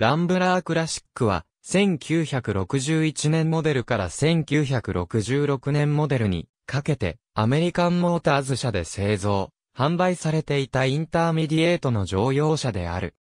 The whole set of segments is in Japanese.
ランブラークラシックは、1961年モデルから1966年モデルにかけて、アメリカンモーターズ社で製造、販売されていたインターミディエートの乗用車である。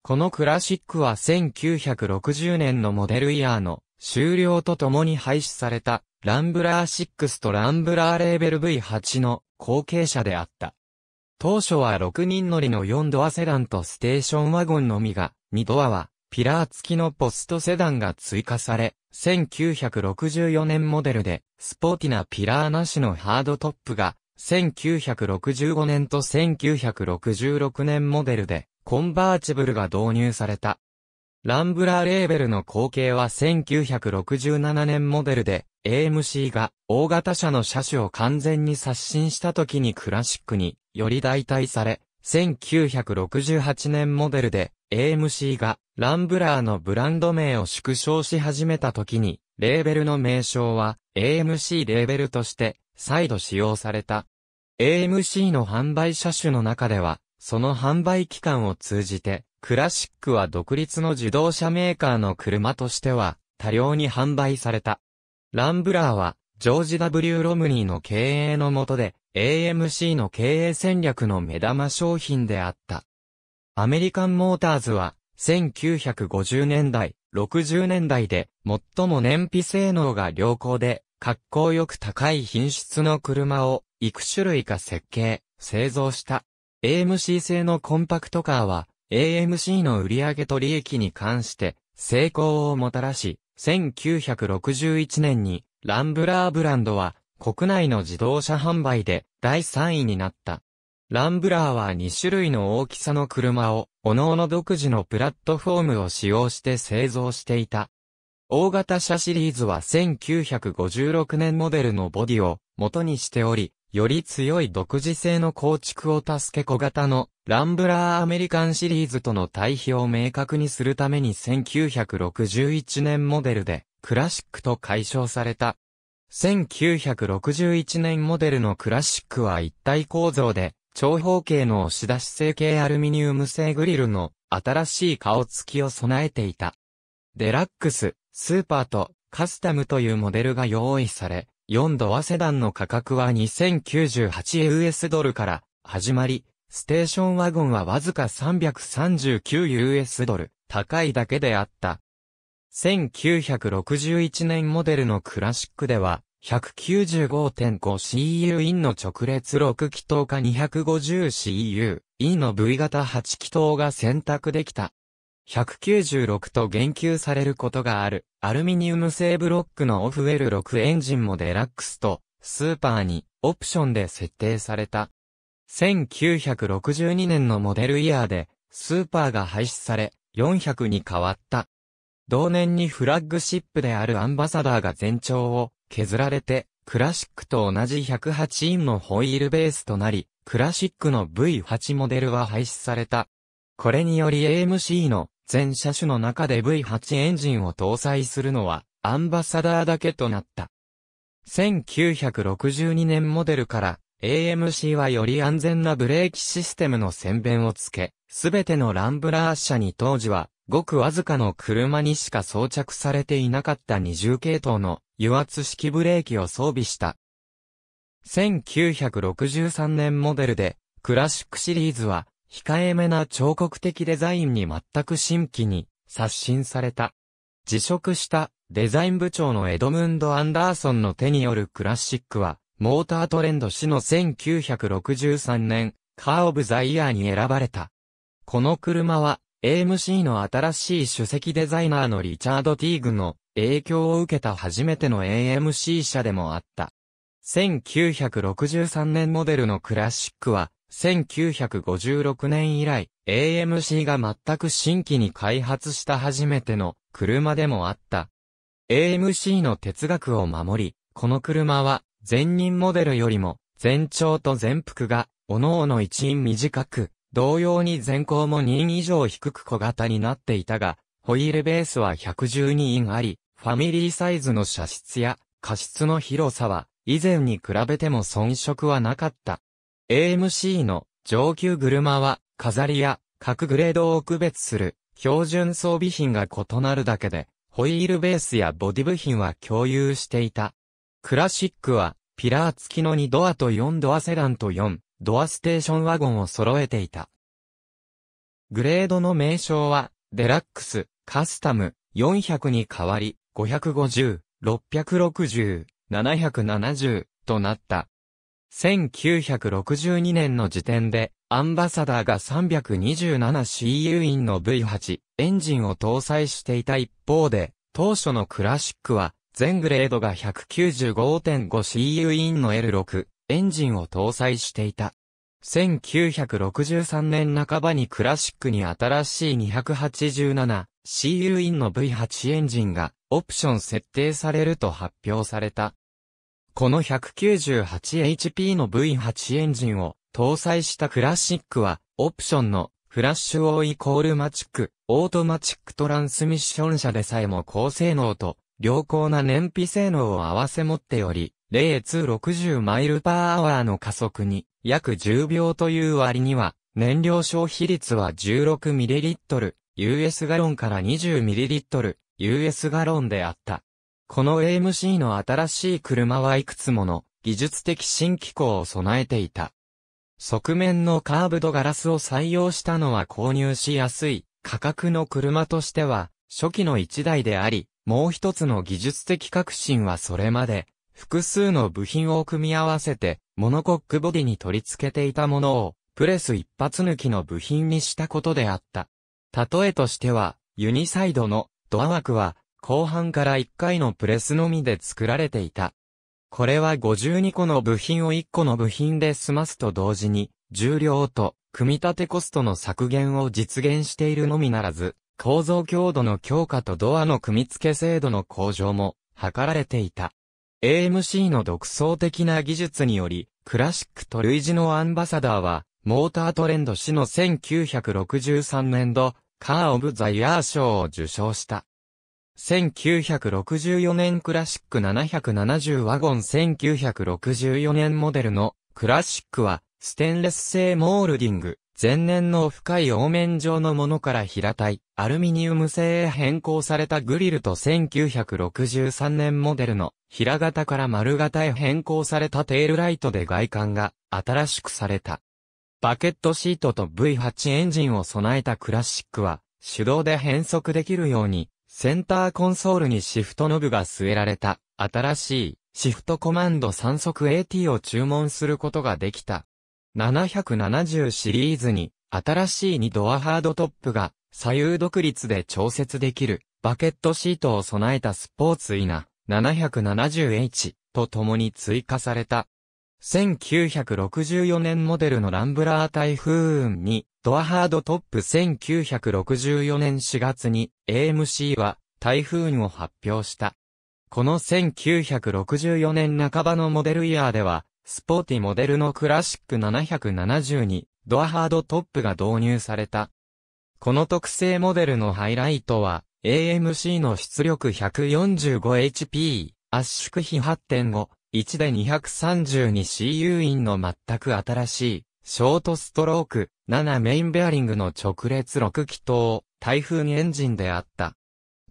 このクラシックは1960年のモデルイヤーの終了とともに廃止されたランブラー6とランブラーレーベル V8 の後継者であった。当初は6人乗りの4ドアセダンとステーションワゴンのみが、2ドアはピラー付きのポストセダンが追加され、1964年モデルで、スポーティなピラーなしのハードトップが、1965年と1966年モデルで、コンバーチブルが導入された。ランブラーレーベルの後継は1967年モデルで、AMC が大型車の車種を完全に刷新した時にクラシックにより代替され、1968年モデルで AMC がランブラーのブランド名を縮小し始めた時に、レーベルの名称は AMC レーベルとして再度使用された。AMC の販売車種の中では、その販売期間を通じて、クラシックは独立の自動車メーカーの車としては多量に販売された。ランブラーは、ジョージ W. ロムニーの経営の下で、AMC の経営戦略の目玉商品であった。アメリカンモーターズは、1950年代、60年代で、最も燃費性能が良好で、格好よく高い品質の車を、幾種類か設計、製造した。AMC 製のコンパクトカーは、AMC の売上と利益に関して、成功をもたらし、1961年に、ランブラーブランドは、国内の自動車販売で、第3位になった。ランブラーは2種類の大きさの車を、各々独自のプラットフォームを使用して製造していた。大型車シリーズは1956年モデルのボディを元にしており、より強い独自性の構築を助け小型のランブラーアメリカンシリーズとの対比を明確にするために1961年モデルでクラシックと解消された。1961年モデルのクラシックは一体構造で長方形の押し出し成形アルミニウム製グリルの新しい顔付きを備えていた。デラックス、スーパーとカスタムというモデルが用意され、4度アセダンの価格は 2098US ドルから始まり、ステーションワゴンはわずか 339US ドル、高いだけであった。1961年モデルのクラシックでは、195.5CU インの直列6気筒か 250CU インの V 型8気筒が選択できた。196と言及されることがある、アルミニウム製ブロックのオフ L6 エンジンもデラックスと、スーパーに、オプションで設定された。1962年のモデルイヤーで、スーパーが廃止され、400に変わった。同年にフラッグシップであるアンバサダーが全長を削られて、クラシックと同じ108インのホイールベースとなり、クラシックの V8 モデルは廃止された。これにより AMC の全車種の中で V8 エンジンを搭載するのはアンバサダーだけとなった。1962年モデルから AMC はより安全なブレーキシステムの宣弁をつけ、すべてのランブラー車に当時はごくわずかの車にしか装着されていなかった二重系統の油圧式ブレーキを装備した。1963年モデルで、クラシックシリーズは、控えめな彫刻的デザインに全く新規に刷新された。辞職したデザイン部長のエドムンド・アンダーソンの手によるクラシックは、モータートレンド氏の1963年、カー・オブ・ザ・イヤーに選ばれた。この車は AMC の新しい主席デザイナーのリチャード・ティーグの影響を受けた初めての AMC 車でもあった。1963年モデルのクラシックは、1956年以来、AMC が全く新規に開発した初めての車でもあった。AMC の哲学を守り、この車は前任モデルよりも前兆と前幅が、各々一員短く、同様に前高も2以上低く小型になっていたが、ホイールベースは112インあり、ファミリーサイズの車室や過室の広さは以前に比べても遜色はなかった。AMC の上級車は飾りや各グレードを区別する標準装備品が異なるだけで、ホイールベースやボディ部品は共有していた。クラシックはピラー付きの2ドアと4ドアセダンと4、ドアステーションワゴンを揃えていた。グレードの名称は、デラックス、カスタム、400に変わり、550、660、770となった。1962年の時点で、アンバサダーが 327CU インの V8 エンジンを搭載していた一方で、当初のクラシックは、全グレードが 195.5CU インの L6 エンジンを搭載していた。1963年半ばにクラシックに新しい 287CU インの V8 エンジンがオプション設定されると発表された。この 198HP の V8 エンジンを搭載したクラシックはオプションのフラッシュオーイコールマチック、オートマチックトランスミッション車でさえも高性能と良好な燃費性能を合わせ持っており、0 60マイルパーアワーの加速に約10秒という割には、燃料消費率は1 6トル US ガロンから2 0トル US ガロンであった。この AMC の新しい車はいくつもの技術的新機構を備えていた。側面のカーブドガラスを採用したのは購入しやすい価格の車としては初期の1台であり、もう一つの技術的革新はそれまで複数の部品を組み合わせて、モノコックボディに取り付けていたものを、プレス一発抜きの部品にしたことであった。例えとしては、ユニサイドのドア枠は、後半から1回のプレスのみで作られていた。これは52個の部品を1個の部品で済ますと同時に、重量と組み立てコストの削減を実現しているのみならず、構造強度の強化とドアの組み付け精度の向上も図られていた。AMC の独創的な技術により、クラシックと類似のアンバサダーは、モータートレンド誌の1963年度、カー・オブ・ザ・イヤー賞を受賞した。1964年クラシック770ワゴン1964年モデルのクラシックはステンレス製モールディング前年の深い凹面状のものから平たい、アルミニウム製へ変更されたグリルと1963年モデルの平型から丸型へ変更されたテールライトで外観が新しくされた。バケットシートと V8 エンジンを備えたクラシックは手動で変速できるようにセンターコンソールにシフトノブが据えられた新しいシフトコマンド3速 AT を注文することができた。770シリーズに、新しい2ドアハードトップが、左右独立で調節できる、バケットシートを備えたスポーツイナ、770H と共に追加された。1964年モデルのランブラー台風雲に、ドアハードトップ1964年4月に AMC は台風雲を発表した。この1964年半ばのモデルイヤーでは、スポーティモデルのクラシック770ドアハードトップが導入された。この特性モデルのハイライトは AMC の出力 145HP、圧縮比8.5、1で 232CU インの全く新しい、ショートストローク、7メインベアリングの直列6気筒、台風エンジンであった。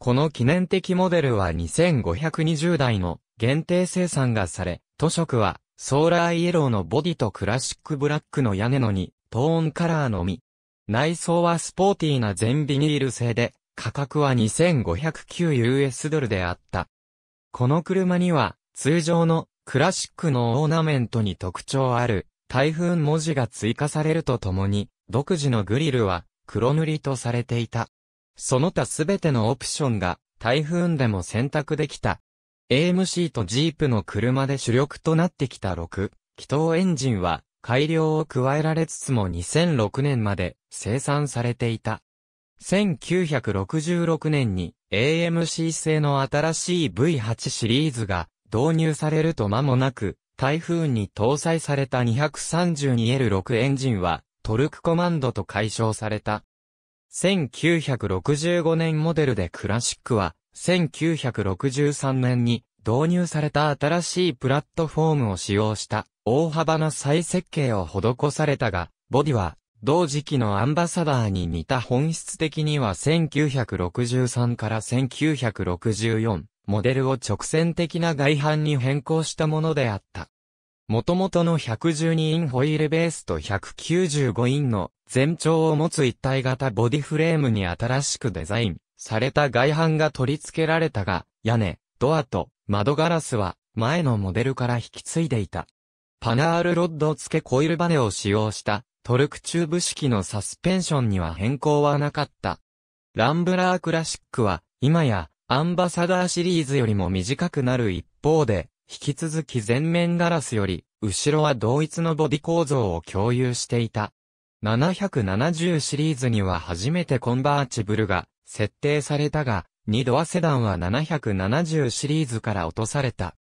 この記念的モデルは2520台の限定生産がされ、図色はソーラーイエローのボディとクラシックブラックの屋根のに、トーンカラーのみ。内装はスポーティーな全ビニール製で、価格は 2509US ドルであった。この車には、通常のクラシックのオーナメントに特徴ある、台風文字が追加されるとともに、独自のグリルは黒塗りとされていた。その他すべてのオプションが、台風でも選択できた AMC とジープの車で主力となってきた6、気筒エンジンは改良を加えられつつも2006年まで生産されていた。1966年に AMC 製の新しい V8 シリーズが導入されると間もなく、台風に搭載された 232L6 エンジンはトルクコマンドと解消された。1965年モデルでクラシックは1963年に導入された新しいプラットフォームを使用した大幅な再設計を施されたが、ボディは同時期のアンバサダーに似た本質的には1963から1964モデルを直線的な外反に変更したものであった。元々の112インホイールベースと195インの全長を持つ一体型ボディフレームに新しくデザインされた外板が取り付けられたが、屋根、ドアと窓ガラスは前のモデルから引き継いでいた。パナールロッド付けコイルバネを使用したトルクチューブ式のサスペンションには変更はなかった。ランブラークラシックは今やアンバサダーシリーズよりも短くなる一方で、引き続き前面ガラスより後ろは同一のボディ構造を共有していた。770シリーズには初めてコンバーチブルが設定されたが、2ドアセダンは770シリーズから落とされた。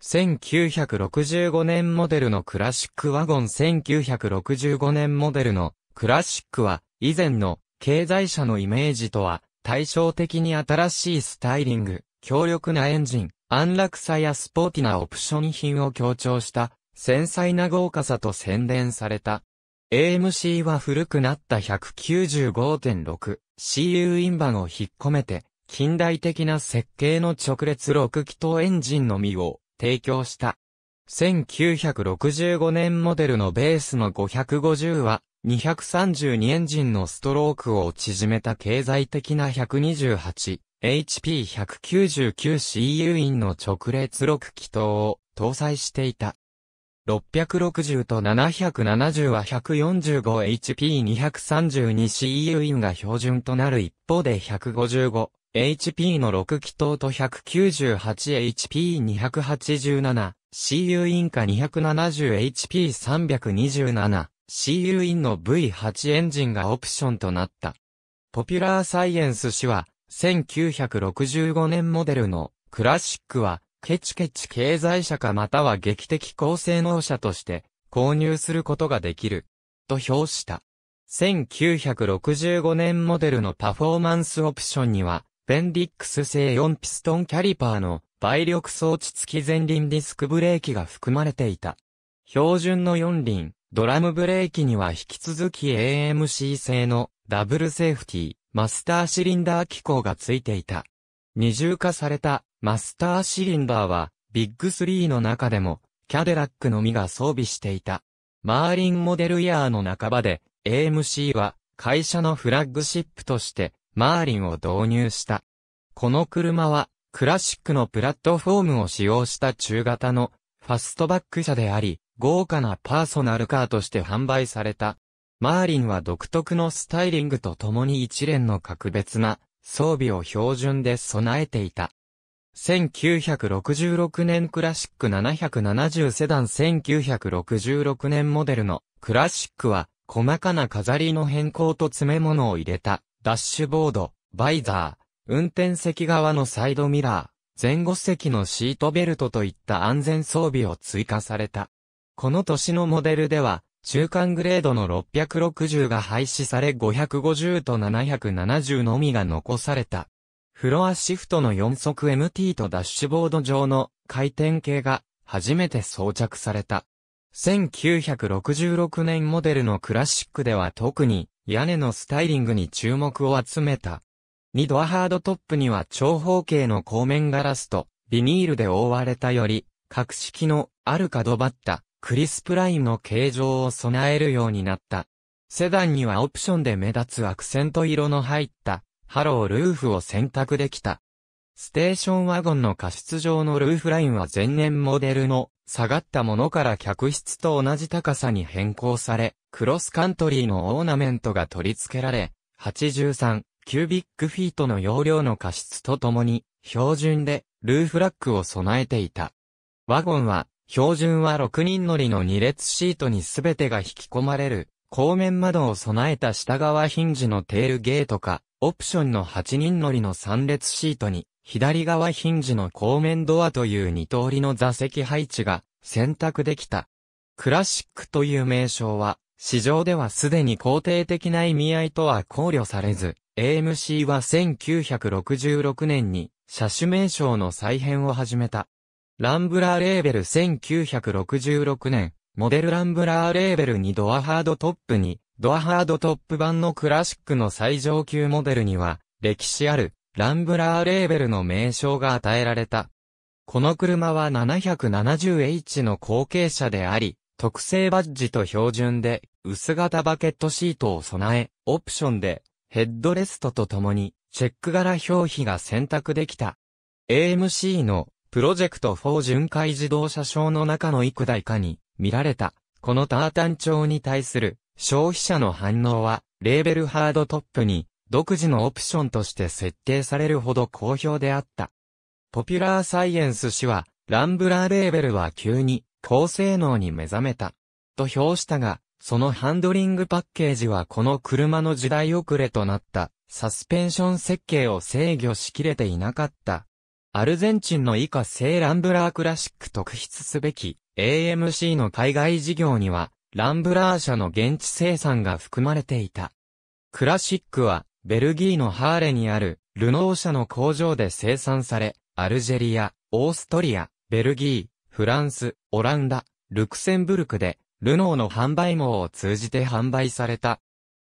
1965年モデルのクラシックワゴン1965年モデルのクラシックは以前の経済車のイメージとは対照的に新しいスタイリング、強力なエンジン、安楽さやスポーティなオプション品を強調した繊細な豪華さと宣伝された AMC は古くなった 195.6CU インバンを引っ込めて、近代的な設計の直列6気筒エンジンのみを提供した。1965年モデルのベースの550は、232エンジンのストロークを縮めた経済的な 128HP199CU インの直列6気筒を搭載していた。660と770は 145HP232CU が標準となる一方で 155HP の6気筒と 198HP287CU インか 270HP327CU インの V8 エンジンがオプションとなった。ポピュラーサイエンス誌は1965年モデルのクラシックはケチケチ経済者かまたは劇的高性能者として購入することができる、と評した。1965年モデルのパフォーマンスオプションには、ベンディックス製4ピストンキャリパーの倍力装置付き前輪ディスクブレーキが含まれていた。標準の4輪、ドラムブレーキには引き続き AMC 製のダブルセーフティー、マスターシリンダー機構が付いていた。二重化されたマスターシリンダーは、ビッグ3の中でも、キャデラックのみが装備していた。マーリンモデルイヤーの半ばで、AMC は、会社のフラッグシップとして、マーリンを導入した。この車は、クラシックのプラットフォームを使用した中型のファストバック車であり、豪華なパーソナルカーとして販売された。マーリンは独特のスタイリングと共に一連の格別な装備を標準で備えていた。1966年クラシック770セダン1966年モデルのクラシックは細かな飾りの変更と詰め物を入れたダッシュボード、バイザー、運転席側のサイドミラー、前後席のシートベルトといった安全装備を追加された。この年のモデルでは中間グレードの660が廃止され550と770のみが残された。フロアシフトの4速 MT とダッシュボード上の回転系が初めて装着された。1966年モデルのクラシックでは特に屋根のスタイリングに注目を集めた。2ドアハードトップには長方形の後面ガラスとビニールで覆われたより格式のある角張ったクリスプラインの形状を備えるようになった。セダンにはオプションで目立つアクセント色の入ったハロールーフを選択できた。ステーションワゴンの過失上のルーフラインは前年モデルの下がったものから客室と同じ高さに変更され、クロスカントリーのオーナメントが取り付けられ、83キュービックフィートの容量の過失とともに、標準でルーフラックを備えていた。ワゴンは、標準は6人乗りの2列シートに全てが引き込まれる、後面窓を備えた下側ヒンジのテールゲートか、オプションの8人乗りの3列シートに、左側ヒンジの後面ドアという2通りの座席配置が選択できた。クラシックという名称は、市場ではすでに肯定的な意味合いとは考慮されず、AMC は1966年に車種名称の再編を始めた。ランブラーレーベル1966年、モデルランブラーレーベルにドアハードトップにドアハードトップ版のクラシックの最上級モデルには、歴史ある、ランブラーレーベルの名称が与えられた。この車は 770H の後継車であり、特製バッジと標準で、薄型バケットシートを備え、オプションで、ヘッドレストとともに、チェック柄表皮が選択できた。AMC のプロジェクト4巡回自動車賞の中の幾台かに見られた、このタータン調に対する消費者の反応は、レーベルハードトップに、独自のオプションとして設定されるほど好評であった。ポピュラーサイエンス誌は、ランブラーレーベルは急に、高性能に目覚めた。と評したが、そのハンドリングパッケージはこの車の時代遅れとなった、サスペンション設計を制御しきれていなかった。アルゼンチンの以下製ランブラークラシック特筆すべき AMC の海外事業にはランブラー社の現地生産が含まれていた。クラシックは、ベルギーのハーレにある、ルノー社の工場で生産され、アルジェリア、オーストリア、ベルギー、フランス、オランダ、ルクセンブルクで、ルノーの販売網を通じて販売された。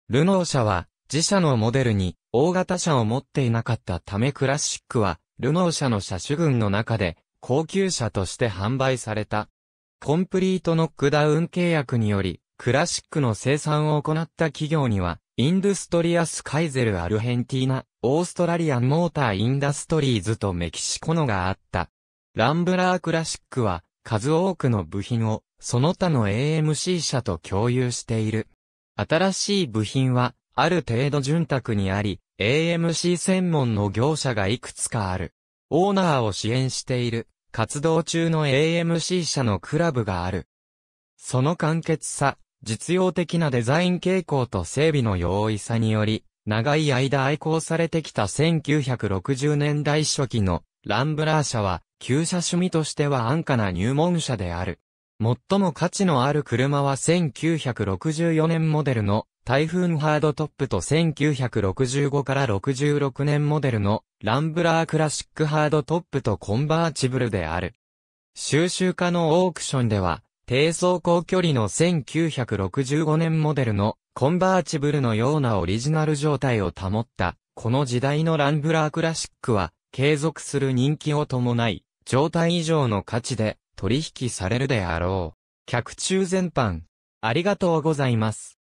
ルノー社は、自社のモデルに、大型車を持っていなかったためクラシックは、ルノー社の車種群の中で、高級車として販売された。コンプリートノックダウン契約により、クラシックの生産を行った企業には、インドストリアス・カイゼル・アルヘンティーナ、オーストラリアン・モーター・インダストリーズとメキシコのがあった。ランブラー・クラシックは、数多くの部品を、その他の AMC 社と共有している。新しい部品は、ある程度潤沢にあり、AMC 専門の業者がいくつかある。オーナーを支援している活動中の AMC 社のクラブがある。その簡潔さ、実用的なデザイン傾向と整備の容易さにより、長い間愛好されてきた1960年代初期のランブラー社は、旧車趣味としては安価な入門車である。最も価値のある車は1964年モデルのタイフーンハードトップと1965から66年モデルのランブラークラシックハードトップとコンバーチブルである。収集家のオークションでは、低走行距離の1965年モデルのコンバーチブルのようなオリジナル状態を保った、この時代のランブラークラシックは、継続する人気を伴い、状態以上の価値で、取引されるであろう。客中全般、ありがとうございます。